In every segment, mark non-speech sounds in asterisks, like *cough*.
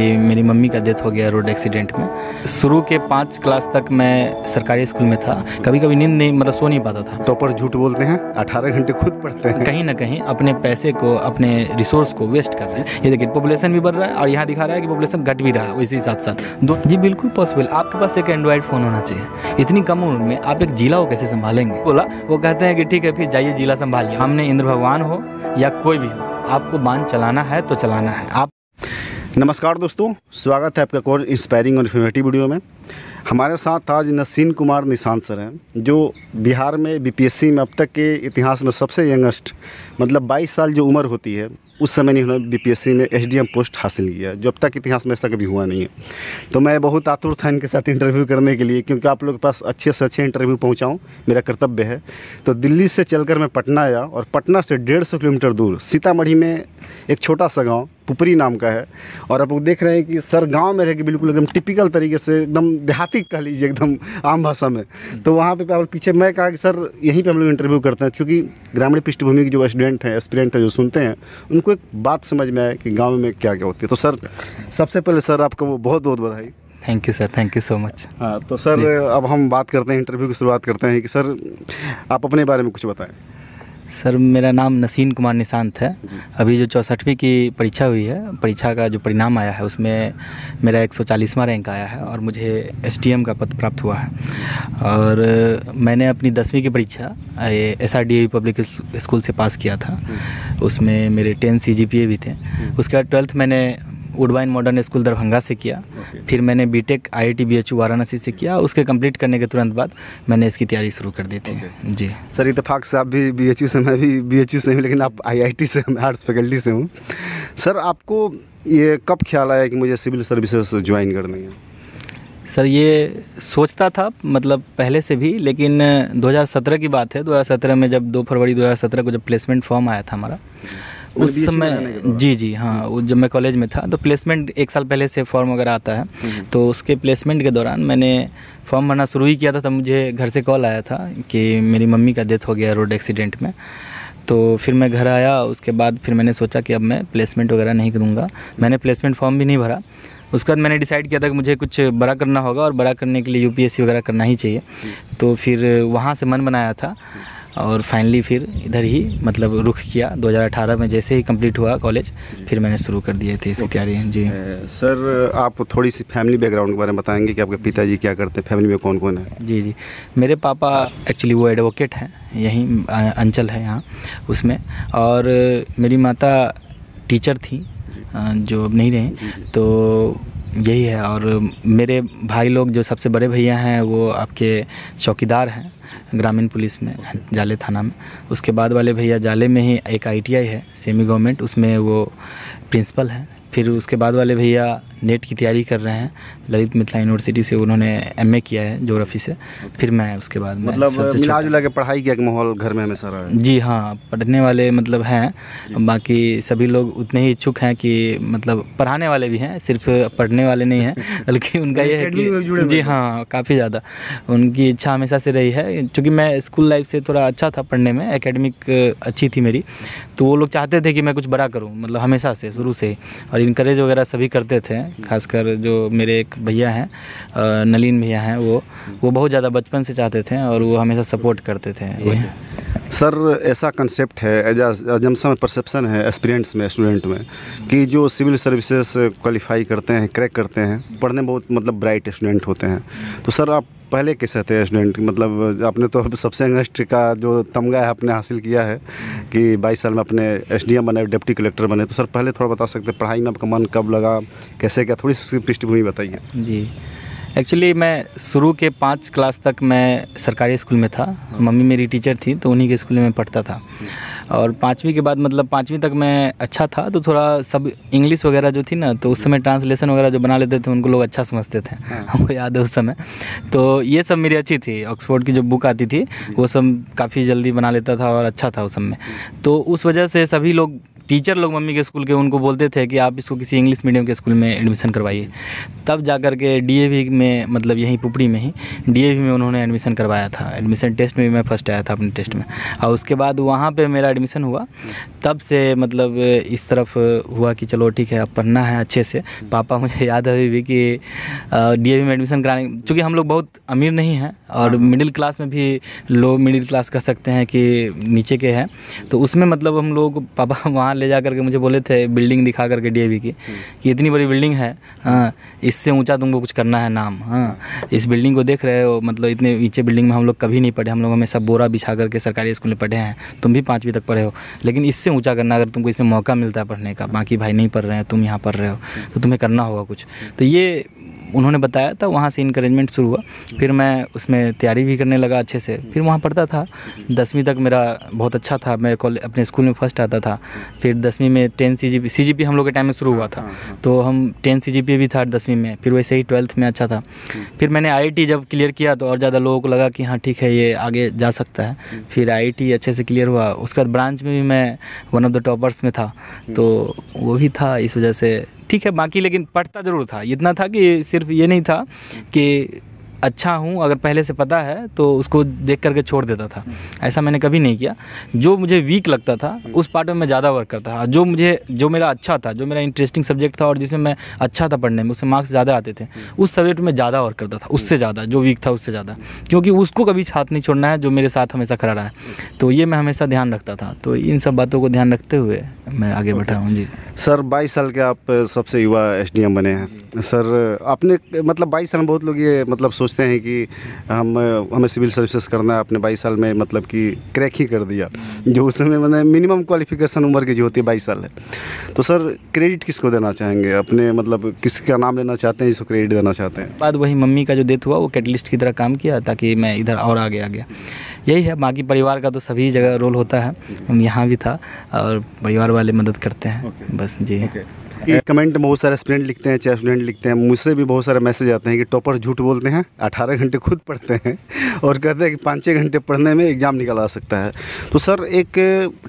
ये मेरी मम्मी का डेथ हो गया रोड एक्सीडेंट में शुरू के पाँच क्लास तक मैं सरकारी स्कूल में था कभी कभी नींद नहीं मतलब सो नहीं पाता था तो पर झूठ बोलते हैं अठारह घंटे खुद पढ़ते हैं कहीं ना कहीं अपने पैसे को अपने रिसोर्स को वेस्ट कर रहे हैं ये देखिए पॉपुलेशन भी बढ़ रहा है और यहाँ दिखा रहा है कि पॉपुलेशन घट भी रहा है इसी साथ साथ दो जी बिल्कुल पॉसिबल आपके पास एक एंड्रॉयड फ़ोन होना चाहिए इतनी कम उम्र में आप एक जिला को कैसे संभालेंगे बोला वो कहते हैं कि ठीक है फिर जाइए जिला संभालिए हमने इंद्र भगवान हो या कोई भी हो आपको बांध चलाना है तो चलाना है आप नमस्कार दोस्तों स्वागत है आपका कोर्स इंस्पायरिंग और इन्फॉर्मेटिव वीडियो में हमारे साथ आज नसीन कुमार निशान सर हैं जो बिहार में बीपीएससी में अब तक के इतिहास में सबसे यंगस्ट मतलब 22 साल जो उम्र होती है उस समय उन्होंने बीपीएससी में एसडीएम पोस्ट हासिल किया जो अब तक इतिहास में ऐसा कभी हुआ नहीं है तो मैं बहुत आतुर था इनके साथ इंटरव्यू करने के लिए क्योंकि आप लोग के पास अच्छे से अच्छे इंटरव्यू पहुँचाऊँ मेरा कर्तव्य है तो दिल्ली से चलकर मैं पटना आया और पटना से डेढ़ किलोमीटर दूर सीतामढ़ी में एक छोटा सा गांव पुपरी नाम का है और आप लोग देख रहे हैं कि सर गांव में रह के बिल्कुल एकदम टिपिकल तरीके से एकदम देहाती कह लीजिए एकदम आम भाषा में तो वहाँ पे पीछे मैं कहा कि सर यहीं पे हम लोग इंटरव्यू करते हैं चूँकि ग्रामीण पृष्ठभूमि के जो स्टूडेंट हैं एस्पिरेंट हैं जो सुनते हैं उनको एक बात समझ में आए कि गाँव में क्या क्या होती है तो सर सबसे पहले सर आपको वो बहुत बहुत बधाई thank you sir thank you so much हाँ तो सर अब हम बात करते हैं इंटरव्यू की शुरुआत करते हैं कि सर आप अपने बारे में कुछ बताएं सर मेरा नाम नसीन कुमार निशांत है अभी जो चौंसठवीं की परीक्षा हुई है परीक्षा का जो परिणाम आया है उसमें मेरा एक सौ रैंक आया है और मुझे एस का पद प्राप्त हुआ है और मैंने अपनी दसवीं की परीक्षा एस आर पब्लिक स्कूल से पास किया था उसमें मेरे टेंथ सी भी थे उसके बाद ट्वेल्थ मैंने वुडवाइन मॉडर्न स्कूल दरभंगा से किया फिर मैंने बीटेक आईआईटी बीएचयू वाराणसी से किया उसके कंप्लीट करने के तुरंत बाद मैंने इसकी तैयारी शुरू कर दी थी जी सर इतफाक साहब भी बीएचयू से मैं भी बीएचयू से हूँ लेकिन आप आईआईटी से मैं आर्ट्स फैकल्टी से हूँ सर आपको ये कब ख्याल आया कि मुझे सिविल सर्विसेज ज्वाइन करनी है सर ये सोचता था मतलब पहले से भी लेकिन 2017 की बात है 2017 में जब 2 फरवरी 2017 को जब प्लेसमेंट फॉर्म आया था हमारा उस समय जी जी हाँ जब मैं कॉलेज में था तो प्लेसमेंट एक साल पहले से फॉर्म वगैरह आता है हम्म, हम्म। तो उसके प्लेसमेंट के दौरान मैंने फॉर्म भरना शुरू ही किया था तब मुझे घर से कॉल आया था कि मेरी मम्मी का डेथ हो गया रोड एक्सीडेंट में तो फिर मैं घर आया उसके बाद फिर मैंने सोचा कि अब मैं प्लेसमेंट वगैरह नहीं करूँगा मैंने प्लेसमेंट फॉर्म भी नहीं भरा उसके बाद मैंने डिसाइड किया था कि मुझे कुछ बड़ा करना होगा और बड़ा करने के लिए यूपीएससी वगैरह करना ही चाहिए हम्म। तो फिर वहाँ से मन बनाया था और फाइनली फिर इधर ही मतलब रुख किया 2018 में जैसे ही कंप्लीट हुआ कॉलेज फिर मैंने शुरू कर दिए थे इसकी तैयारी जी सर आप थोड़ी सी फैमिली बैकग्राउंड के बारे में बताएंगे कि आपके पिताजी क्या करते हैं फैमिली में कौन कौन है जी जी मेरे पापा एक्चुअली वो एडवोकेट हैं यहीं अंचल है यहाँ उसमें और मेरी माता टीचर थी जो अब नहीं रहे तो यही है और मेरे भाई लोग जो सबसे बड़े भैया हैं वो आपके चौकीदार हैं ग्रामीण पुलिस में जाले थाना में उसके बाद वाले भैया जाले में ही एक आईटीआई है सेमी गवर्नमेंट उसमें वो प्रिंसिपल हैं फिर उसके बाद वाले भैया नेट की तैयारी कर रहे हैं ललित मिथिला यूनिवर्सिटी से उन्होंने एमए किया है जोग्राफी से फिर मैं उसके बाद मतलब मिला जुला के पढ़ाई का माहौल घर में हमेशा रहा है जी हाँ पढ़ने वाले मतलब हैं बाकी सभी लोग उतने ही इच्छुक हैं कि मतलब पढ़ाने वाले भी हैं सिर्फ पढ़ने वाले नहीं हैं *laughs* बल्कि उनका यह है कि जी हाँ काफ़ी ज़्यादा उनकी इच्छा हमेशा से रही है चूँकि मैं स्कूल लाइफ से थोड़ा अच्छा था पढ़ने में एकेडमिक अच्छी थी मेरी तो वो लोग चाहते थे कि मैं कुछ बड़ा करूँ मतलब हमेशा से शुरू से और इनक्रेज वगैरह सभी करते थे खासकर जो मेरे एक भैया हैं नलिन भैया हैं वो वो बहुत ज़्यादा बचपन से चाहते थे और वो हमेशा सपोर्ट करते थे सर ऐसा कंसेप्ट है एजम्सन में परसेप्शन है एक्सपीरियंस में स्टूडेंट में कि जो सिविल सर्विसेज क्वालिफाई करते हैं क्रैक करते हैं पढ़ने में बहुत मतलब ब्राइट स्टूडेंट होते हैं तो सर आप पहले कैसे थे स्टूडेंट मतलब आपने तो सबसे यंगस्ट का जो तमगा है आपने हासिल किया है कि बाईस साल में अपने एस बने डिप्टी कलेक्टर बने तो सर पहले थोड़ा बता सकते पढ़ाई में आपका मन कब लगा कैसे क्या थोड़ी सी पृष्ठभूमि बताइए जी एक्चुअली मैं शुरू के पाँच क्लास तक मैं सरकारी स्कूल में था मम्मी मेरी टीचर थी तो उन्हीं के स्कूल में पढ़ता था और पाँचवीं के बाद मतलब पाँचवीं तक मैं अच्छा था तो थोड़ा सब इंग्लिश वगैरह जो थी ना तो उस समय ट्रांसलेशन वगैरह जो बना लेते थे उनको लोग अच्छा समझते थे हमको हाँ। *laughs* याद है उस समय तो ये सब मेरी अच्छी थी ऑक्सफोर्ड की जो बुक आती थी वो सब काफ़ी जल्दी बना लेता था और अच्छा था उस समय तो उस वजह से सभी लोग टीचर लोग मम्मी के स्कूल के उनको बोलते थे कि आप इसको किसी इंग्लिश मीडियम के स्कूल में एडमिशन करवाइए तब जा कर के डी में मतलब यहीं पुपड़ी में ही डी में उन्होंने एडमिशन करवाया था एडमिशन टेस्ट में भी मैं फ़र्स्ट आया था अपने टेस्ट में और उसके बाद वहाँ पर मेरा एडमिशन हुआ तब से मतलब इस तरफ हुआ कि चलो ठीक है अब पढ़ना है अच्छे से पापा मुझे *laughs* याद है अभी भी कि डी में एडमिशन कराने चूँकि हम लोग बहुत अमीर नहीं हैं और हाँ, हाँ। मिडिल क्लास में भी लो मिडिल क्लास कह सकते हैं कि नीचे के हैं तो उसमें मतलब हम लोग पापा *laughs* वहाँ ले जा करके मुझे बोले थे बिल्डिंग दिखा करके वी की कि इतनी बड़ी बिल्डिंग है हाँ इससे ऊंचा तुमको कुछ करना है नाम हाँ इस बिल्डिंग को देख रहे हो मतलब इतने नीचे बिल्डिंग में हम लोग कभी नहीं पढ़े हम लोग हमेशा बोरा बिछा करके सरकारी स्कूल में पढ़े हैं तुम भी पाँचवीं तक पढ़े हो लेकिन इससे ऊँचा करना अगर तुमको इसमें मौका मिलता है पढ़ने का बाकी भाई नहीं पढ़ रहे हैं तुम यहाँ पढ़ रहे हो तो तुम्हें करना होगा कुछ तो ये उन्होंने बताया था वहाँ से इनक्रेजमेंट शुरू हुआ फिर मैं उसमें तैयारी भी करने लगा अच्छे से फिर वहाँ पढ़ता था दसवीं तक मेरा बहुत अच्छा था मैं कॉलेज अपने स्कूल में फर्स्ट आता था फिर दसवीं में टेन सी जी सी जी पी हम लोग के टाइम में शुरू हुआ था हाँ, हाँ, हाँ। तो हम टेन सी जी पी भी था दसवीं में फिर वैसे ही ट्वेल्थ में अच्छा था फिर मैंने आई टी जब क्लियर किया तो और ज़्यादा लोगों को लगा कि हाँ ठीक है ये आगे जा सकता है फिर आई टी अच्छे से क्लियर हुआ उसके बाद ब्रांच में भी मैं वन ऑफ द टॉपर्स में था तो वो भी था इस वजह से ठीक है बाकी लेकिन पढ़ता ज़रूर था इतना था कि सिर्फ ये नहीं था कि अच्छा हूँ अगर पहले से पता है तो उसको देख करके छोड़ देता था ऐसा मैंने कभी नहीं किया जो मुझे वीक लगता था उस पार्ट में मैं ज़्यादा वर्क करता था जो मुझे जो मेरा अच्छा था जो मेरा इंटरेस्टिंग सब्जेक्ट था और जिसमें मैं अच्छा था पढ़ने में उसमें मार्क्स ज़्यादा आते थे उस सब्जेक्ट में ज़्यादा वर्क करता था उससे ज़्यादा जो वीक था उससे ज़्यादा क्योंकि उसको कभी साथ नहीं छोड़ना है जो मेरे साथ हमेशा खड़ा रहा है तो ये मैं हमेशा ध्यान रखता था तो इन सब बातों को ध्यान रखते हुए मैं आगे बढ़ा हूँ जी सर बाईस साल के आप सबसे युवा एस बने हैं सर आपने मतलब बाईस साल में बहुत लोग ये मतलब सोच सोचते हैं कि हम हमें सिविल सर्विसेज करना है अपने बाईस साल में मतलब कि क्रैक ही कर दिया जो उस समय मैंने मिनिमम क्वालिफिकेशन उम्र की जो होती है बाईस साल है तो सर क्रेडिट किसको देना चाहेंगे अपने मतलब किसका का नाम लेना चाहते हैं जिसको क्रेडिट देना चाहते हैं बाद वही मम्मी का जो डेथ हुआ वो कैटलिस्ट की तरह काम किया ताकि मैं इधर और आगे आ गया यही है बाकी परिवार का तो सभी जगह रोल होता है हम यहाँ भी था और परिवार वाले मदद करते हैं okay. बस जी okay. कि कमेंट में बहुत सारे स्टूडेंट लिखते हैं चाहे स्टूडेंट लिखते हैं मुझसे भी बहुत सारे मैसेज आते हैं कि टॉपर झूठ बोलते हैं अठारह घंटे खुद पढ़ते हैं और कहते हैं कि पाँच छः घंटे पढ़ने में एग्ज़ाम आ सकता है तो सर एक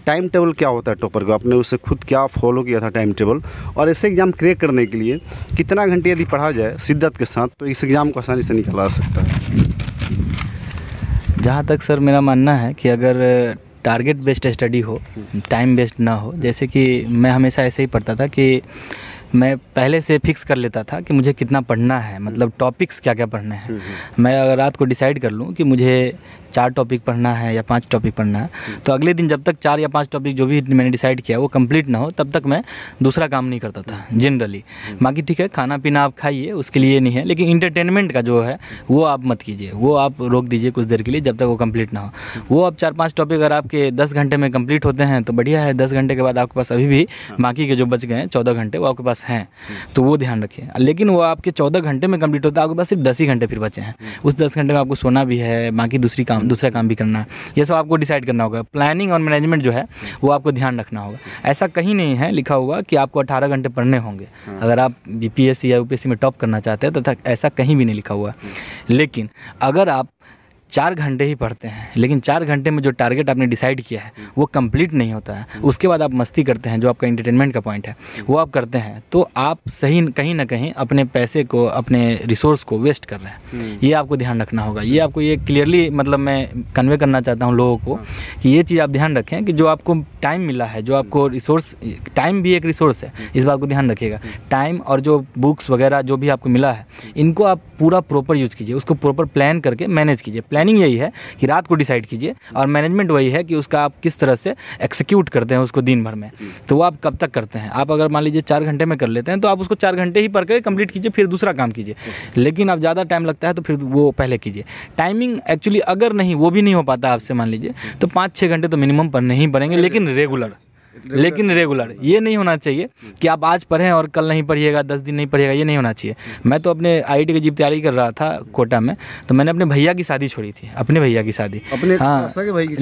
टाइम टेबल क्या होता है टॉपर का आपने उसे खुद क्या फॉलो किया था टाइम टेबल और ऐसे एग्ज़ाम क्रिएट करने के लिए कितना घंटे यदि पढ़ा जाए शिद्दत के साथ तो इस एग्ज़ाम को आसानी से आ सकता है जहाँ तक सर मेरा मानना है कि अगर टारगेट बेस्ड स्टडी हो टाइम बेस्ड ना हो जैसे कि मैं हमेशा ऐसे ही पढ़ता था कि मैं पहले से फिक्स कर लेता था कि मुझे कितना पढ़ना है मतलब टॉपिक्स क्या क्या पढ़ने हैं हम्म, हम्म। मैं अगर रात को डिसाइड कर लूँ कि मुझे चार टॉपिक पढ़ना है या पांच टॉपिक पढ़ना है तो अगले दिन जब तक चार या पांच टॉपिक जो भी मैंने डिसाइड किया वो कंप्लीट ना हो तब तक मैं दूसरा काम नहीं करता था जनरली बाकी ठीक है खाना पीना आप खाइए उसके लिए नहीं है लेकिन इंटरटेनमेंट का जो है वो आप मत कीजिए वो आप रोक दीजिए कुछ देर के लिए जब तक वो कम्प्लीट ना हो वो आप चार पाँच टॉपिक अगर आपके दस घंटे में कम्प्लीट होते हैं तो बढ़िया है दस घंटे के बाद आपके पास अभी भी बाकी के जो बच गए हैं चौदह घंटे वो आपके पास हैं तो वो ध्यान रखिए लेकिन वो आपके चौदह घंटे में कम्प्लीट होता है आपके पास सिर्फ दस ही घंटे फिर बचे हैं उस दस घंटे में आपको सोना भी है बाकी दूसरी काम काम दूसरा काम भी करना है ये सब आपको डिसाइड करना होगा प्लानिंग और मैनेजमेंट जो है वो आपको ध्यान रखना होगा ऐसा कहीं नहीं है लिखा हुआ कि आपको अठारह घंटे पढ़ने होंगे हाँ। अगर आप बी या यू में टॉप करना चाहते हैं तो ऐसा कहीं भी नहीं लिखा हुआ लेकिन अगर आप चार घंटे ही पढ़ते हैं लेकिन चार घंटे में जो टारगेट आपने डिसाइड किया है वो कंप्लीट नहीं होता है हम्म। उसके बाद आप मस्ती करते हैं जो आपका इंटरटेनमेंट का पॉइंट है हम्म। वो आप करते हैं तो आप सही कहीं ना कहीं अपने पैसे को अपने रिसोर्स को वेस्ट कर रहे हैं हम्म। ये आपको ध्यान रखना होगा ये आपको ये क्लियरली मतलब मैं कन्वे करना चाहता हूँ लोगों को हाँ। कि ये चीज़ आप ध्यान रखें कि जो आपको टाइम मिला है जो आपको रिसोर्स टाइम भी एक रिसोर्स है इस बात को ध्यान रखिएगा टाइम और जो बुक्स वगैरह जो भी आपको मिला है इनको आप पूरा प्रॉपर यूज़ कीजिए उसको प्रॉपर प्लान करके मैनेज कीजिए प्लान प्लानिंग यही है कि रात को डिसाइड कीजिए और मैनेजमेंट वही है कि उसका आप किस तरह से एक्सिक्यूट करते हैं उसको दिन भर में तो वो आप कब तक करते हैं आप अगर मान लीजिए चार घंटे में कर लेते हैं तो आप उसको चार घंटे ही पढ़ कर कंप्लीट कीजिए फिर दूसरा काम कीजिए लेकिन आप ज़्यादा टाइम लगता है तो फिर वो पहले कीजिए टाइमिंग एक्चुअली अगर नहीं वो भी नहीं हो पाता आपसे मान लीजिए तो पाँच छः घंटे तो मिनिमम पढ़ने ही पड़ेंगे लेकिन रेगुलर लेकिन रेगुलर ये नहीं होना चाहिए कि आप आज पढ़ें और कल नहीं पढ़िएगा दस दिन नहीं पढ़िएगा ये नहीं होना चाहिए मैं तो अपने आई टी की तैयारी कर रहा था कोटा में तो मैंने अपने भैया की शादी छोड़ी थी अपने भैया की शादी अपने हाँ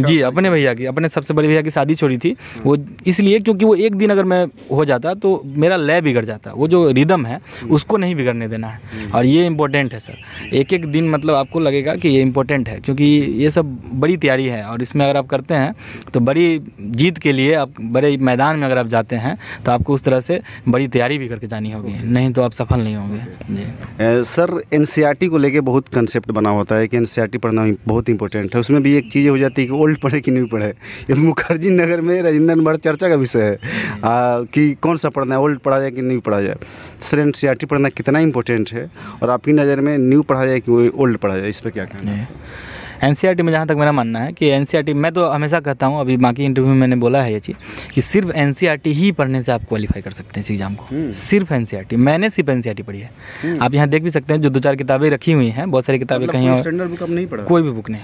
जी अपने भैया की अपने सबसे बड़े भैया की शादी छोड़ी थी वो इसलिए क्योंकि वो एक दिन अगर मैं हो जाता तो मेरा लय बिगड़ जाता वो जो रिदम है उसको नहीं बिगड़ने देना है हम्म। और ये इम्पोर्टेंट है सर एक एक दिन मतलब आपको लगेगा कि ये इम्पोर्टेंट है क्योंकि ये सब बड़ी तैयारी है और इसमें अगर आप करते हैं तो बड़ी जीत के लिए आप बड़े मैदान में अगर आप जाते हैं तो आपको उस तरह से बड़ी तैयारी भी करके जानी होगी नहीं तो आप सफल नहीं होंगे सर एन को लेकर बहुत कंसेप्ट बना होता है कि एन पढ़ना बहुत इंपॉर्टेंट है उसमें भी एक चीज़ हो जाती है कि ओल्ड पढ़े कि न्यू पढ़े ये मुखर्जी नगर में राजेंद्र भर चर्चा का विषय है हम्म। कि कौन सा पढ़ना है ओल्ड पढ़ा जाए कि न्यू पढ़ा जाए सर एन पढ़ना कितना इंपॉर्टेंट है और आपकी नज़र में न्यू पढ़ा जाए कि ओल्ड पढ़ा जाए इस पर क्या कहना है एन में जहाँ तक मेरा मानना है कि एन मैं तो हमेशा कहता हूँ अभी बाकी इंटरव्यू में मैंने बोला है ये चीज़ कि सिर्फ एन ही पढ़ने से आप क्वालिफाई कर सकते हैं इस एग्ज़ाम को हम्म। सिर्फ एन मैंने सिर्फ एन पढ़ी है हम्म। आप यहाँ देख भी सकते हैं जो दो चार किताबें रखी हुई हैं बहुत सारी किताबें मतलब कहीं और कोई भी बुक नहीं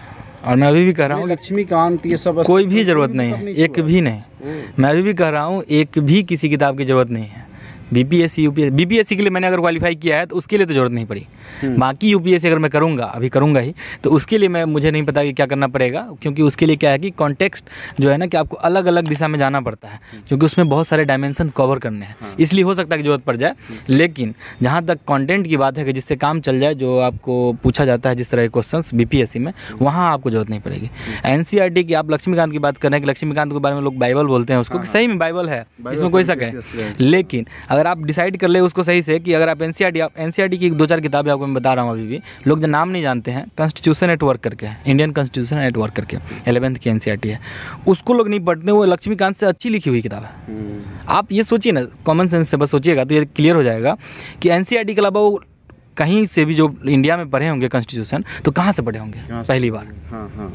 और मैं अभी भी कह रहा हूँ लक्ष्मीकांत ये सब कोई भी ज़रूरत नहीं है एक भी नहीं हम्म। मैं अभी भी कह रहा हूँ एक भी किसी किताब की ज़रूरत नहीं है बीपीएससी यूपीएससी बीपीएससी के लिए मैंने अगर क्वालिफाई किया है तो उसके लिए तो ज़रूरत नहीं पड़ी हम्म। बाकी यूपीएससी अगर मैं करूँगा अभी करूंगा ही तो उसके लिए मैं मुझे नहीं पता कि क्या करना पड़ेगा क्योंकि उसके लिए क्या है कि कॉन्टेक्स्ट जो है ना कि आपको अलग अलग दिशा में जाना पड़ता है हम्म। क्योंकि उसमें बहुत सारे डायमेंशन कवर करने हैं हाँ। इसलिए हो सकता है कि ज़रूरत पड़ जाए हम्म। लेकिन जहाँ तक कॉन्टेंट की बात है कि जिससे काम चल जाए जो आपको पूछा जाता है जिस तरह के क्वेश्चन बी में वहाँ आपको ज़रूरत नहीं पड़ेगी एन e की आप लक्ष्मीकांत की बात कर रहे हैं कि लक्ष्मीकांत के बारे में लोग बाइबल बोलते हैं उसको सही में बाइबल है इसमें कोई शक है लेकिन अगर आप डिसाइड कर ले उसको सही से कि अगर आप एन सी आर की दो चार किताबें आपको मैं बता रहा हूँ अभी भी लोग जो नाम नहीं जानते हैं कॉन्स्टिट्यूशन नेटवर्क करके इंडियन कॉन्स्टिट्यूशन नेटवर्क करके एलेवंथ की एन e है उसको लोग नहीं पढ़ते वो लक्ष्मीकांत से अच्छी लिखी हुई किताब है हम्म। आप ये सोचिए ना कॉमन सेंस से बस सोचिएगा तो ये क्लियर हो जाएगा कि एन e के अलावा वो कहीं से भी जो इंडिया में पढ़े होंगे कॉन्स्टिट्यूशन तो कहाँ से पढ़े होंगे पहली बार हाँ हाँ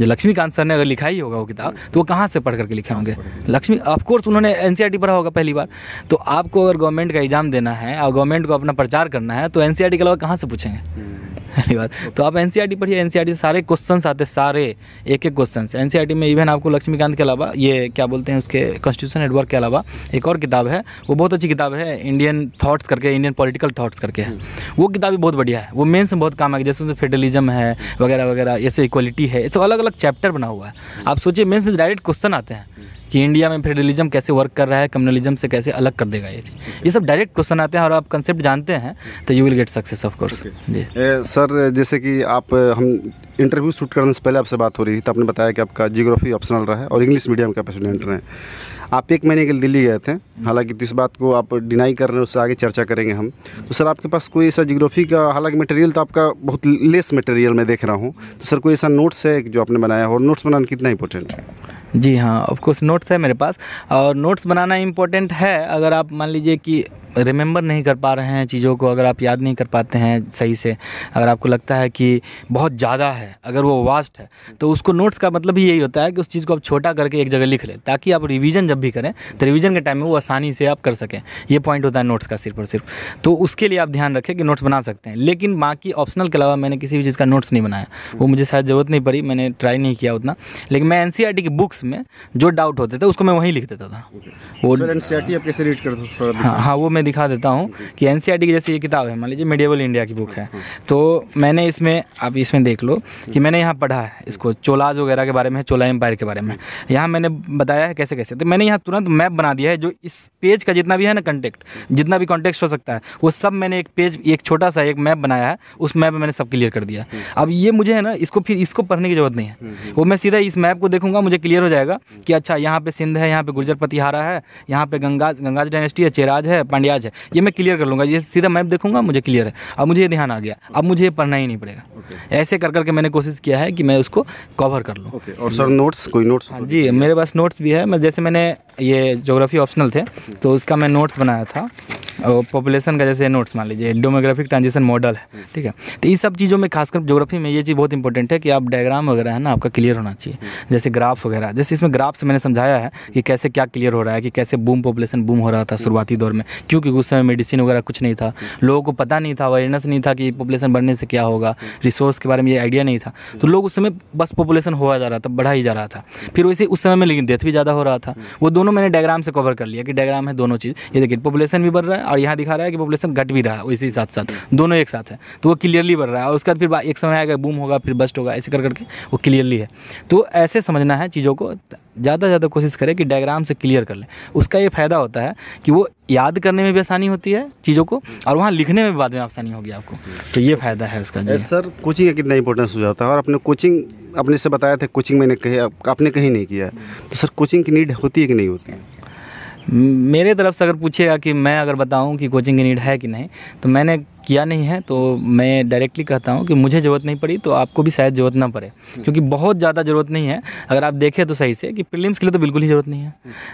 जो लक्ष्मीकांत सर ने अगर लिखा ही होगा वो किताब तो वो कहाँ से पढ़ करके लिखे हाँ, होंगे लक्ष्मी ऑफकोर्स उन्होंने एन e पढ़ा होगा पहली बार तो आपको अगर गवर्नमेंट का एग्ज़ाम देना है और गवर्नमेंट को अपना प्रचार करना है तो एन e के अलावा कहाँ से पूछेंगे हम्म। धन्यवाद तो आप एन e पढ़िए एन e से सारे क्वेश्चन आते सारे एक एक क्वेश्चन एन में इवन आपको लक्ष्मीकांत के अलावा ये क्या बोलते हैं उसके कॉन्स्टिट्यूशन नेटवर्क के अलावा एक और किताब है वो बहुत अच्छी किताब है इंडियन थाट्स करके इंडियन पॉलिटिकल थाट्स करके हम्म। वो किताब भी बहुत बढ़िया है वो मेन्स में बहुत काम आएगी जैसे उसमें फेडरलिज्म है वगैरह वगैरह ऐसे इक्वलिटी है ऐसे अलग अलग चैप्टर बना हुआ है आप सोचिए मेन्स में डायरेक्ट क्वेश्चन आते हैं कि इंडिया में फेडरलिज्म कैसे वर्क कर रहा है कम्युनलिज्म से कैसे अलग कर देगा ये चीज़ ये सब डायरेक्ट क्वेश्चन आते हैं और आप कंसेप्ट जानते हैं तो you will get success of course जी सर जैसे कि आप हम इंटरव्यू शूट करने से पहले आपसे बात हो रही थी तो आपने बताया कि आपका जियोग्राफी ऑप्शनल रहा है और इंग्लिश मीडियम का स्टूडेंट रहे आप एक महीने के लिए दिल्ली गए थे हालांकि तो इस बात को आप डिनाई कर रहे हैं उससे आगे चर्चा करेंगे हम तो सर आपके पास कोई ऐसा जियोग्राफी का हालांकि मटेरियल तो आपका बहुत लेस मटेरियल मैं देख रहा हूँ तो सर कोई ऐसा नोट्स है जो आपने बनाया और नोट्स बनाना कितना इंपॉर्टेंट है जी हाँ ऑफकोर्स नोट्स है मेरे पास और नोट्स बनाना इम्पोर्टेंट है अगर आप मान लीजिए कि रिमेंबर नहीं कर पा रहे हैं चीज़ों को अगर आप याद नहीं कर पाते हैं सही से अगर आपको लगता है कि बहुत ज़्यादा है अगर वो वास्ट है तो उसको नोट्स का मतलब ही यही होता है कि उस चीज़ को आप छोटा करके एक जगह लिख लें ताकि आप रिवीजन जब भी करें तो रिवीजन के टाइम में वो आसानी से आप कर सकें ये पॉइंट होता है नोट्स का सिर्फ और सिर्फ तो उसके लिए आप ध्यान रखें कि नोट्स बना सकते हैं लेकिन बाकी ऑप्शनल के अलावा मैंने किसी भी चीज़ का नोट्स नहीं बनाया वो मुझे शायद ज़रूरत नहीं पड़ी मैंने ट्राई नहीं किया उतना लेकिन मैं एन e की बुक्स में जो डाउट होते थे उसको मैं वहीं लिख देता था वो एन सी आर टी आप कैसे रीड करता हाँ हाँ वो मैं मैं दिखा देता हूँ कि एन e की जैसे ये किताब है मान लीजिए मेडिएबल इंडिया की बुक है हाँ, हाँ। तो मैंने इसमें आप इसमें देख लो कि मैंने यहाँ पढ़ा है इसको चोलाज वगैरह के बारे में चोला एम्पायर के बारे में यहाँ मैंने बताया है कैसे कैसे तो मैंने यहाँ तुरंत मैप बना दिया है जो इस पेज का जितना भी है ना कंटेक्ट जितना भी कॉन्टेक्ट हो सकता है वो सब मैंने एक पेज एक छोटा सा एक मैप बनाया है उस मैप में मैंने सब क्लियर कर दिया अब ये मुझे है ना इसको फिर इसको पढ़ने की जरूरत नहीं है वो मैं सीधा इस मैप को देखूंगा मुझे क्लियर हो जाएगा कि अच्छा यहाँ पे सिंध है यहाँ पे गुर्जर पतिहारा है यहाँ पे गंगा गंगाज डायनेस्टी है चेराज है पांड्या ब्याज है ये मैं क्लियर कर लूँगा ये सीधा मैप देखूंगा मुझे क्लियर है अब मुझे ये ध्यान आ गया अब मुझे ये पढ़ना ही नहीं पड़ेगा ऐसे कर करके मैंने कोशिश किया है कि मैं उसको कवर कर लूँ और सर नोट्स कोई नोट्स हाँ जी मेरे पास नोट्स भी है मैं जैसे मैंने ये जोग्राफ़ी ऑप्शनल थे तो उसका मैं नोट्स बनाया था और पॉपुलेशन का जैसे नोट्स मान लीजिए डोमोग्राफिक ट्रांजिशन मॉडल है ठीक है तो ये सब चीज़ों में खासकर जोग्राफी में ये चीज़ बहुत इंपॉर्टेंट है कि आप डायग्राम वगैरह है ना आपका क्लियर होना चाहिए जैसे ग्राफ वगैरह जैसे इसमें ग्राफ से मैंने समझाया है कि कैसे क्या क्लियर हो रहा है कि कैसे बूम पॉपुलेशन बूम हो रहा था शुरुआती दौर में क्योंकि उस समय मेडिसिन वगैरह कुछ नहीं था लोगों को पता नहीं था अवेयरनेस नहीं था कि पॉपुलेशन बढ़ने से क्या होगा रिसोर्स के बारे में ये आइडिया नहीं था तो लोग उस समय बस पॉपुलेशन हुआ जा रहा था बढ़ा ही जा रहा था फिर वैसे उस समय में लेकिन डेथ भी ज़्यादा हो रहा था वो दोनों मैंने डायग्राम से कवर कर लिया कि डायग्राम है दोनों चीज़ ये देखिए पॉपुलेशन भी बढ़ रहा है और यहाँ दिखा रहा है कि पॉपुलेशन घट भी रहा है इसी साथ साथ दोनों एक साथ है तो वो क्लियरली बढ़ रहा है और उसके बाद फिर एक समय आएगा बूम होगा फिर बस्ट होगा ऐसे कर करके वो क्लियरली है तो ऐसे समझना है चीज़ों को ज़्यादा से ज़्यादा कोशिश करें कि डायग्राम से क्लियर कर लें उसका ये फ़ायदा होता है कि वो याद करने में भी आसानी होती है चीज़ों को और वहाँ लिखने में बाद में आसानी होगी आपको तो ये फ़ायदा है उसका जी सर कोचिंग का कितना इंपॉर्टेंस हो जाता है और अपने कोचिंग अपने से बताया था कोचिंग मैंने कही आपने कहीं नहीं किया तो सर कोचिंग की नीड होती है कि नहीं होती है मेरे तरफ से अगर पूछेगा कि मैं अगर बताऊं कि कोचिंग की नीड है कि नहीं तो मैंने किया नहीं है तो मैं डायरेक्टली कहता हूँ कि मुझे ज़रूरत नहीं पड़ी तो आपको भी शायद ज़रूरत ना पड़े क्योंकि बहुत ज़्यादा ज़रूरत नहीं है अगर आप देखें तो सही से कि प्रीलिम्स के लिए तो बिल्कुल ही ज़रूरत नहीं है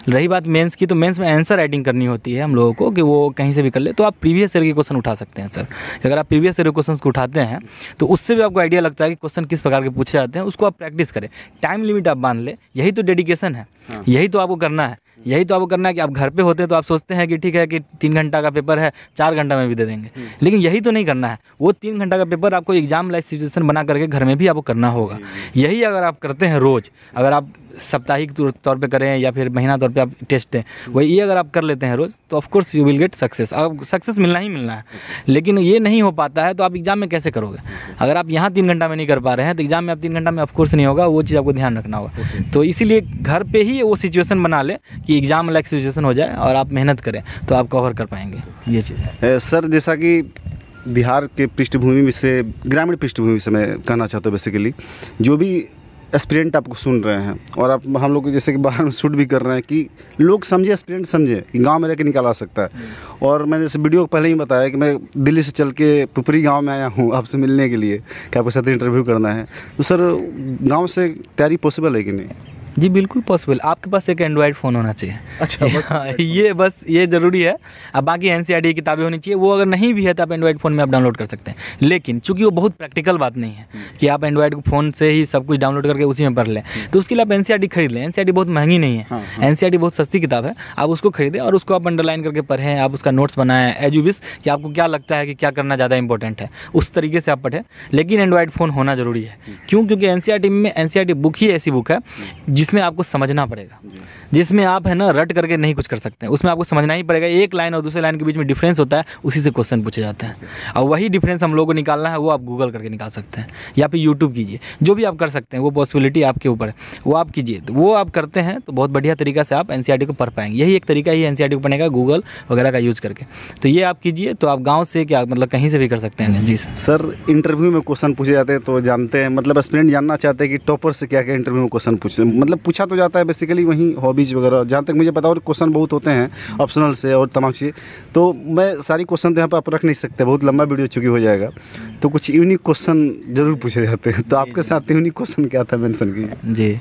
रही बात मेंस की तो मेंस में आंसर राइटिंग करनी होती है हम लोगों को कि वो कहीं से भी कर ले तो आप प्रीवियस ईयर के क्वेश्चन उठा सकते हैं सर अगर आप प्रीवियस ईयर के क्वेश्चन को उठाते हैं तो उससे भी आपको आइडिया लगता है कि क्वेश्चन किस प्रकार के पूछे जाते हैं उसको आप प्रैक्टिस करें टाइम लिमिट आप बांध लें यही तो डेडिकेशन है हाँ। यही तो आपको करना है यही तो आपको करना है कि आप घर पे होते हैं तो आप सोचते हैं कि ठीक है कि तीन घंटा का पेपर है चार घंटा में भी दे देंगे हम्म। लेकिन यही तो नहीं करना है वो तीन घंटा का पेपर आपको एग्जाम लाइक सिचुएसन बना करके घर में भी आपको करना होगा यही अगर आप करते हैं रोज़ अगर आप साप्ताहिक तौर पे करें या फिर महीना तौर पे आप टेस्ट दें वही ये अगर आप कर लेते हैं रोज़ तो of course you will get success अब सक्सेस मिलना ही मिलना है लेकिन ये नहीं हो पाता है तो आप एग्ज़ाम में कैसे करोगे अगर आप यहाँ तीन घंटा में नहीं कर पा रहे हैं तो एग्ज़ाम में आप तीन घंटा में ऑफकोर्स नहीं होगा वो चीज़ आपको ध्यान रखना होगा तो इसीलिए घर पर ही वो सिचुएसन बना लें कि एग्ज़ाम लाइक सिचुएसन हो जाए और आप मेहनत करें तो आप कवर कर पाएंगे ये चीज़ सर जैसा कि बिहार के पृष्ठभूमि से ग्रामीण पृष्ठभूमि से मैं कहना चाहता हूँ बेसिकली जो भी एस्पिरेंट आपको सुन रहे हैं और आप हम लोग जैसे कि बाहर में शूट भी कर रहे हैं कि लोग समझे एस्पिरेंट समझे कि गाँव में रहकर के निकाला सकता है हम्म। और मैंने जैसे वीडियो पहले ही बताया कि मैं दिल्ली से चल के पुपरी गाँव में आया हूँ आपसे मिलने के लिए कि आपके साथ इंटरव्यू करना है तो सर गाँव से तैयारी पॉसिबल है कि नहीं जी बिल्कुल पॉसिबल आपके पास एक एंड्रॉयड फ़ोन होना चाहिए अच्छा बस हाँ, ये बस ये ज़रूरी है अब बाकी एन e की किताबें होनी चाहिए वो अगर नहीं भी है तो आप एंड्रॉयड फ़ोन में आप डाउनलोड कर सकते हैं लेकिन चूंकि वो बहुत प्रैक्टिकल बात नहीं है हम्म। कि आप एंड्रॉयड फ़ोन से ही सब कुछ डाउनलोड करके उसी में पढ़ लें हम्म। तो उसके लिए आप एन e खरीद लें एन e बहुत महंगी नहीं है एन हाँ, हाँ। बहुत सस्ती किताब है आप उसको खरीदें और उसको आप अंडरलाइन करके पढ़ें आप उसका नोट्स बनाएं एज यू कि आपको क्या लगता है कि क्या करना ज़्यादा इंपॉर्टेंट है उस तरीके से आप पढ़ें लेकिन एंड्रॉयड फ़ोन होना ज़रूरी है हम्म। क्यों क्योंकि एन में एन बुक ही ऐसी बुक है जिस जिसमें आपको समझना पड़ेगा जिसमें आप है ना रट करके नहीं कुछ कर सकते हैं उसमें आपको समझना ही पड़ेगा एक लाइन और दूसरे लाइन के बीच में डिफरेंस होता है उसी से क्वेश्चन पूछे जाते हैं और वही डिफरेंस हम लोग को निकालना है वो आप गूगल करके निकाल सकते हैं या फिर यूट्यूब कीजिए जो भी आप कर सकते हैं वो पॉसिबिलिटी आपके ऊपर है वो आप कीजिए तो वो आप करते हैं तो बहुत बढ़िया तरीका से आप एन e को पढ़ पाएंगे यही एक तरीका ही एन e को पढ़ने का गूगल वगैरह का यूज़ करके तो ये आप कीजिए तो आप गाँव से क्या मतलब कहीं से भी कर सकते हैं जी सर इंटरव्यू में क्वेश्चन पूछे जाते हैं तो जानते हैं मतलब स्टूडेंट जानना चाहते हैं कि टॉपर से क्या क्या इंटरव्यू में क्वेश्चन पूछते हैं मतलब मतलब पूछा तो जाता है बेसिकली वहीं हॉबीज़ वगैरह जहाँ तक मुझे पता और क्वेश्चन बहुत होते हैं ऑप्शनल से और तमाम चीज़ें तो मैं सारी क्वेश्चन तो यहाँ पर आप रख नहीं सकते बहुत लंबा वीडियो चुकी हो जाएगा तो कुछ यूनिक क्वेश्चन ज़रूर पूछे जाते हैं तो आपके साथ यूनिक क्वेश्चन क्या था मैंसन की जी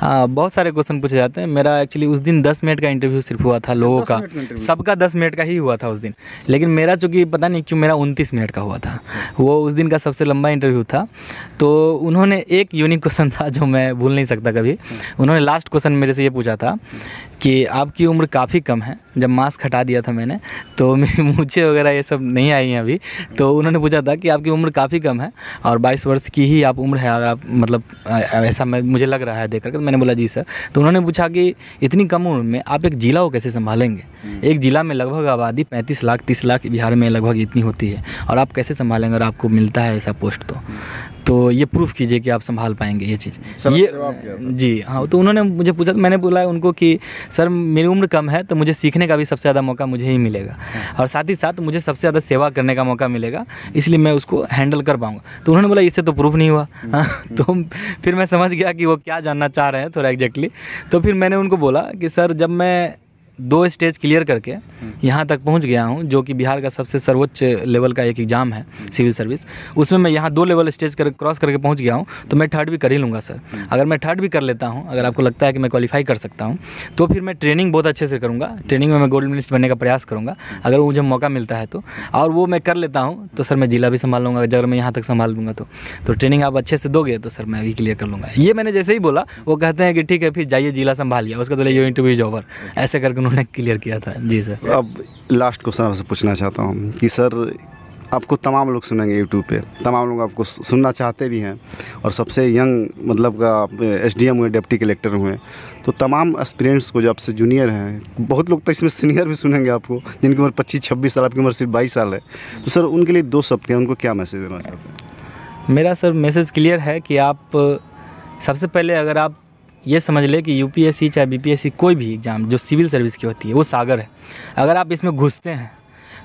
हाँ बहुत सारे क्वेश्चन पूछे जाते हैं मेरा एक्चुअली उस दिन दस मिनट का इंटरव्यू सिर्फ हुआ था अच्छा, लोगों का सबका दस मिनट का ही हुआ था उस दिन लेकिन मेरा चूँकि पता नहीं क्यों मेरा उनतीस मिनट का हुआ था अच्छा। वो उस दिन का सबसे लंबा इंटरव्यू था तो उन्होंने एक यूनिक क्वेश्चन था जो मैं भूल नहीं सकता कभी अच्छा। उन्होंने लास्ट क्वेश्चन मेरे से ये पूछा था कि आपकी उम्र काफ़ी कम है जब मास्क हटा दिया था मैंने तो मेरी मुझे वगैरह ये सब नहीं आई हैं अभी तो उन्होंने पूछा था कि आपकी उम्र काफ़ी कम है और 22 वर्ष की ही आप उम्र है अगर आप मतलब ऐसा मैं मुझे लग रहा है देख कर मैंने बोला जी सर तो उन्होंने पूछा कि इतनी कम उम्र में आप एक ज़िला को कैसे संभालेंगे हम्म। एक ज़िला में लगभग आबादी पैंतीस लाख तीस लाख बिहार में लगभग इतनी होती है और आप कैसे संभालेंगे अगर आपको मिलता है ऐसा पोस्ट तो तो ये प्रूफ कीजिए कि आप संभाल पाएंगे ये चीज़ ये जी हाँ तो उन्होंने मुझे पूछा मैंने बोला उनको कि सर मेरी उम्र कम है तो मुझे सीखने का भी सबसे ज़्यादा मौका मुझे ही मिलेगा हाँ। और साथ ही साथ मुझे सबसे ज़्यादा सेवा करने का मौका मिलेगा इसलिए मैं उसको हैंडल कर पाऊँगा तो उन्होंने बोला इससे तो प्रूफ नहीं हुआ हम्म, हाँ, हम्म। तो फिर मैं समझ गया कि वो क्या जानना चाह रहे हैं थोड़ा एग्जैक्टली तो फिर मैंने उनको बोला कि सर जब मैं दो स्टेज क्लियर करके यहाँ तक पहुँच गया हूँ जो कि बिहार का सबसे सर्वोच्च लेवल का एक एग्ज़ाम है हम्म। सिविल सर्विस उसमें मैं यहाँ दो लेवल स्टेज कर क्रॉस करके पहुँच गया हूँ तो मैं थर्ड भी कर ही लूँगा सर हम्म। अगर मैं थर्ड भी कर लेता हूँ अगर आपको लगता है कि मैं क्वालिफाई कर सकता हूँ तो फिर मैं ट्रेनिंग बहुत अच्छे से करूँगा ट्रेनिंग में मैं गोल्ड मिनिस्टर बनने का प्रयास करूँगा अगर मुझे मौका मिलता है तो और वो मैं कर लेता हूँ तो सर मैं जिला भी संभाल लूँगा अगर मैं यहाँ तक संभाल लूँगा तो।, तो ट्रेनिंग आप अच्छे से दोगे तो सर मैं भी क्लियर कर लूँगा ये मैंने जैसे ही बोला वो कहते हैं कि ठीक है फिर जाइए जिला संभालिए उसका तो यू इंटरव्यू इज ओवर ऐसे करके उन्होंने क्लियर किया था जी सर अब लास्ट क्वेश्चन आपसे पूछना चाहता हूँ कि सर आपको तमाम लोग सुनेंगे यूट्यूब पे तमाम लोग आपको सुनना चाहते भी हैं और सबसे यंग मतलब का एस डी एम हुए डिप्टी कलेक्टर हुए तो तमाम एक्सपीरियंस को जो आपसे जूनियर हैं बहुत लोग तो इसमें सीनियर भी सुनेंगे आपको जिनकी उम्र पच्चीस छब्बीस साल आपकी उम्र सिर्फ बाईस साल है तो सर उनके लिए दो शब्द हैं उनको क्या मैसेज देना चाहते हैं मेरा सर मैसेज क्लियर है कि आप सबसे पहले अगर आप ये समझ ले कि यूपीएससी चाहे बीपीएससी कोई भी एग्ज़ाम जो सिविल सर्विस की होती है वो सागर है अगर आप इसमें घुसते हैं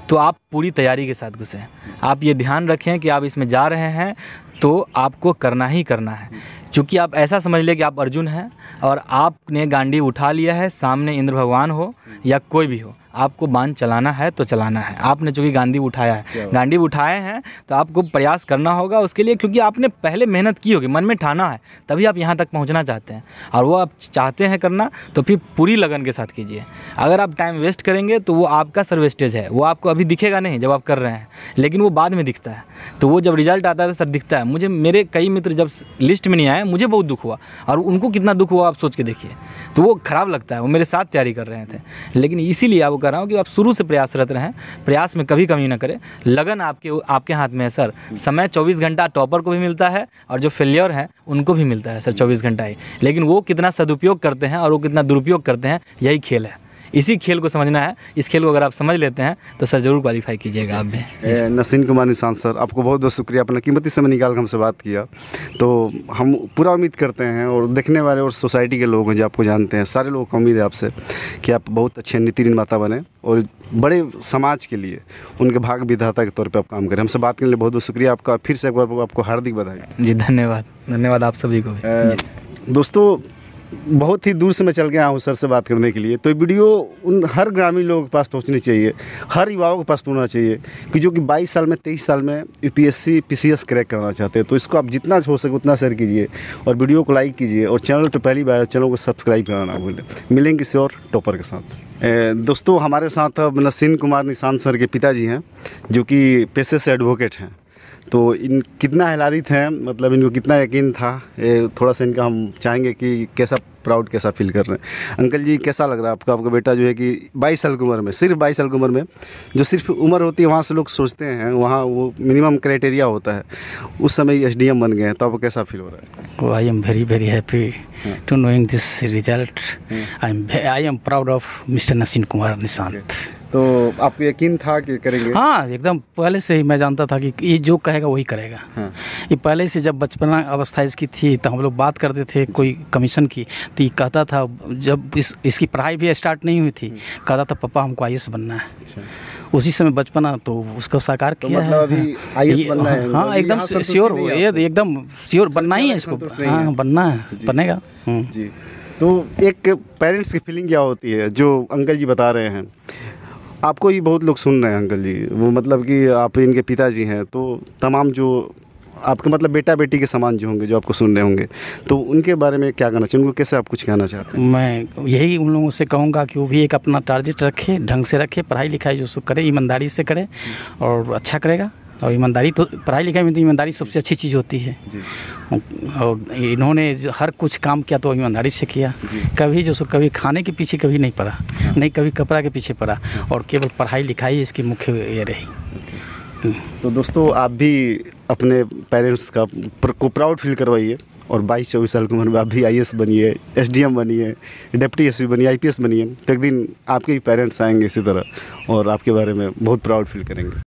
तो आप पूरी तैयारी के साथ घुसें आप ये ध्यान रखें कि आप इसमें जा रहे हैं तो आपको करना ही करना है क्योंकि आप ऐसा समझ लें कि आप अर्जुन हैं और आपने गांडी उठा लिया है सामने इंद्र भगवान हो या कोई भी हो आपको बांध चलाना है तो चलाना है आपने चूँकि गांधी उठाया है गांधी उठाए हैं तो आपको प्रयास करना होगा उसके लिए क्योंकि आपने पहले मेहनत की होगी मन में ठाना है तभी आप यहाँ तक पहुँचना चाहते हैं और वो आप चाहते हैं करना तो फिर पूरी लगन के साथ कीजिए अगर आप टाइम वेस्ट करेंगे तो वो आपका सर्वेस्टेज है वो आपको अभी दिखेगा नहीं जब आप कर रहे हैं लेकिन वो बाद में दिखता है तो वो जब रिजल्ट आता है तो सर दिखता है मुझे मेरे कई मित्र जब लिस्ट में नहीं आए मुझे बहुत दुख हुआ और उनको कितना दुख हुआ आप सोच के देखिए तो वो ख़राब लगता है वो मेरे साथ तैयारी कर रहे थे लेकिन इसीलिए आप कह रहा हूँ कि आप शुरू से प्रयासरत रहें प्रयास में कभी कमी ना करें लगन आपके आपके हाथ में है सर समय चौबीस घंटा टॉपर को भी मिलता है और जो फेलियर हैं उनको भी मिलता है सर चौबीस घंटा ही लेकिन वो कितना सदुपयोग करते हैं और वो कितना दुरुपयोग करते हैं यही खेल है इसी खेल को समझना है इस खेल को अगर आप समझ लेते हैं तो सर ज़रूर क्वालिफाई कीजिएगा आप भी नसीन कुमार निशान सर आपको बहुत बहुत शुक्रिया अपना कीमती समय निकाल कर हमसे बात किया तो हम पूरा उम्मीद करते हैं और देखने वाले और सोसाइटी के लोग हैं जो आपको जानते हैं सारे लोगों को उम्मीद है आपसे कि आप बहुत अच्छे नीति निर्माता बने और बड़े समाज के लिए उनके भाग विधाता के तौर पर आप काम करें हमसे बात करने के लिए बहुत बहुत शुक्रिया आपका फिर से एक बार आपको हार्दिक बधाई जी धन्यवाद धन्यवाद आप सभी को दोस्तों बहुत ही दूर से मैं चल के आया हूँ सर से बात करने के लिए तो वीडियो उन हर ग्रामीण लोगों के पास पहुँचनी चाहिए हर युवाओं के पास पहुँचना चाहिए कि जो कि 22 साल में 23 साल में यूपीएससी पीसीएस क्रैक करना चाहते हैं तो इसको आप जितना हो सके उतना शेयर कीजिए और वीडियो को लाइक कीजिए और चैनल पर पहली बार चैनल को सब्सक्राइब करना ना भूलें मिलेंगे किसी और टॉपर के साथ दोस्तों हमारे साथ अब नसीन कुमार निशान सर के पिताजी हैं जो कि पेशे से एडवोकेट हैं तो इन कितना हिलादित हैं मतलब इनको कितना यकीन था ये थोड़ा सा इनका हम चाहेंगे कि कैसा प्राउड कैसा फील कर रहे हैं अंकल जी कैसा लग रहा है आपका आपका बेटा जो है कि 22 साल की उम्र में सिर्फ 22 साल की उम्र में जो सिर्फ उम्र होती है वहाँ से लोग सोचते हैं वहाँ वो मिनिमम क्राइटेरिया होता है उस समय एस बन गए हैं तो आपको कैसा फील हो रहा है I am very very happy Hmm. to knowing this result. I am hmm. I am proud of Mr. Nasin Kumar Nishant. तो आपको यकीन था कि करेंगे हाँ एकदम पहले से ही मैं जानता था कि ये जो कहेगा वही करेगा हाँ। ये पहले से जब बचपना अवस्था इसकी थी तो हम लोग बात करते थे कोई कमीशन की तो ये कहता था जब इस इसकी पढ़ाई भी स्टार्ट नहीं हुई थी hmm. कहता था पापा हमको आई बनना है अच्छा। उसी समय बचपना तो उसको साकार तो मतलब अभी आईएएस बनना है हाँ मतलब एकदम श्योर ये एकदम श्योर बनना ही है इसको हाँ बनना है बनेगा हम्म। जी तो एक पेरेंट्स की फीलिंग क्या होती है जो अंकल जी बता रहे हैं आपको ही बहुत लोग सुन रहे हैं अंकल जी वो मतलब कि आप इनके पिताजी हैं तो तमाम जो आपके मतलब बेटा बेटी के समान जो होंगे जो आपको सुन रहे होंगे तो उनके बारे में क्या कहना चाहिए उनको कैसे आप कुछ कहना चाहते हैं मैं यही उन लोगों से कहूँगा कि वो भी एक अपना टारगेट रखे ढंग से रखे पढ़ाई लिखाई जो सो करे ईमानदारी से करे और अच्छा करेगा और ईमानदारी तो पढ़ाई लिखाई में तो ईमानदारी सबसे अच्छी चीज़ होती है और इन्होंने जो हर कुछ काम किया तो ईमानदारी से किया कभी जो सो कभी खाने के पीछे कभी नहीं पड़ा हाँ। नहीं कभी कपड़ा के पीछे पड़ा हाँ। और केवल पढ़ाई लिखाई इसकी मुख्य ये रही हम्म। तो दोस्तों आप भी अपने पेरेंट्स का को प्राउड फील करवाइए और बाईस चौबीस साल की उम्र में आप भी आई बनिए एस बनिए डिप्टी एस बनिए आई बनिए तो एक दिन आपके भी पेरेंट्स आएंगे इसी तरह और आपके बारे में बहुत प्राउड फील करेंगे